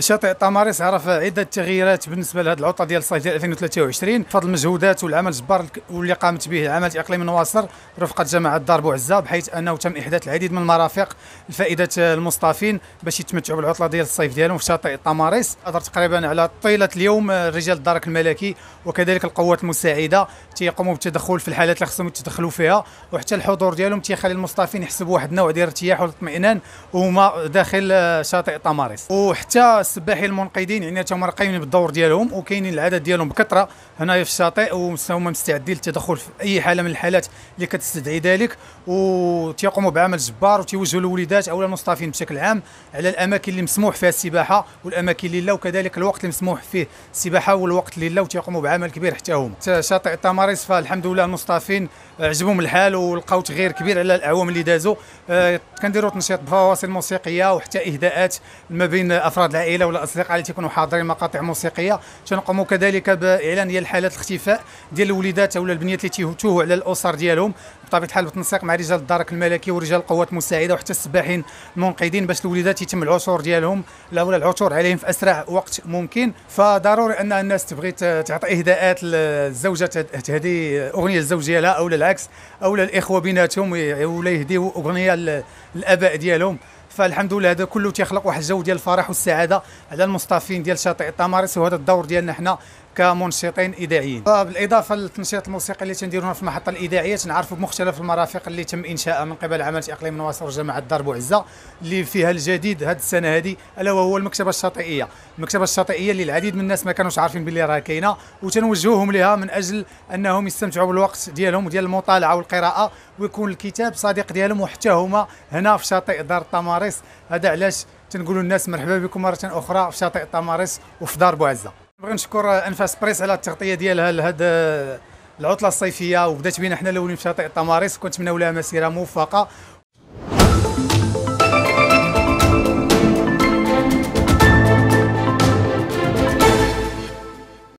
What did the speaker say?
شاطئ طماريس عرف عده تغييرات بالنسبه لهذه العطله ديال الصيف ديال 2023 بفضل المجهودات والعمل الجبار واللي قامت به عمل اقليم نواصر رفقه جماعه دار بوعزه بحيث انه تم احداث العديد من المرافق لفائده المصطافين باش يتمتعوا بالعطله ديال الصيف ديالهم في شاطئ طماريس هضر تقريبا على طيله اليوم آه، رجال الدرك الملكي وكذلك القوات المساعده تيقوموا بالتدخل في الحالات اللي خصهم يتدخلوا فيها وحتى الحضور ديالهم تيخلي المصطافين يحسبوا واحد النوع ديال الارتياح والاطمئنان وهما داخل آه، شاطئ طماريس وحتى السباحين المنقذين يعني هما راقيين بالدور ديالهم وكاينين العدد ديالهم بكثره هنا في الشاطئ وهما مستعدين للتدخل في اي حاله من الحالات اللي كتستدعي ذلك وتيقوموا بعمل جبار وتيوجهوا الوليدات او المصطفين بشكل عام على الاماكن اللي مسموح فيها السباحه والاماكن اللي لا وكذلك الوقت اللي مسموح فيه السباحه والوقت اللي لا وتيقوموا بعمل كبير حتى هما شاطئ التماريس فالحمد لله المصطفين عجبهم الحال ولقاو تغيير كبير على الاعوام اللي دازوا آه، كنديروا تنشيط بفواصل موسيقيه وحتى اهداءات ما بين افراد العائله العائله ولا الاصدقاء اللي تيكونوا حاضرين مقاطع موسيقيه تنقوموا كذلك باعلان ديال حالات الاختفاء ديال الوليدات او البنيات اللي تيتوهوا على الاسر ديالهم بطبيعه الحال بالتنسيق مع رجال الدرك الملكي ورجال القوات المساعده وحتى السباحين المنقذين باش الوليدات يتم العثور ديالهم ولا العثور عليهم في اسرع وقت ممكن فضروري ان الناس تبغي تعطي اهداءات للزوجه تهدي اغنيه الزوج ديالها او العكس او الاخوه بيناتهم ولا يهديوا اغنيه للاباء ديالهم فالحمد لله هذا كله تيخلق واحد الجو ديال الفرح والسعاده على المصطفين ديال شاطئ التمارس وهذا الدور ديالنا حنا كمنشطين اذاعيين بالاضافه للتنشيط الموسيقي اللي تنديروه في المحطه الاذاعيه تنعرفوا بمختلف المرافق اللي تم انشائها من قبل عمليه اقليم نواصر وجماعه دار بوعزه اللي فيها الجديد هذه السنه هذه الا وهو المكتبه الشاطئيه المكتبه الشاطئيه اللي العديد من الناس ما كانوش عارفين باللي راه كاينه وتنوجهوهم لها من اجل انهم يستمتعوا بالوقت ديالهم وديال المطالعه والقراءه ويكون الكتاب صديق ديالهم وحتى هما هنا في شاطئ دار التماريس هذا علاش تنقولوا الناس مرحبا بكم مره اخرى في شاطئ التماريس وفي دار بوعزه نبغي نشكر انفاس بريس على التغطيه ديالها لهاد العطله الصيفيه وبدات بينا حنا الاولين في شاطئ التماريس كنت لها مسيره موفقه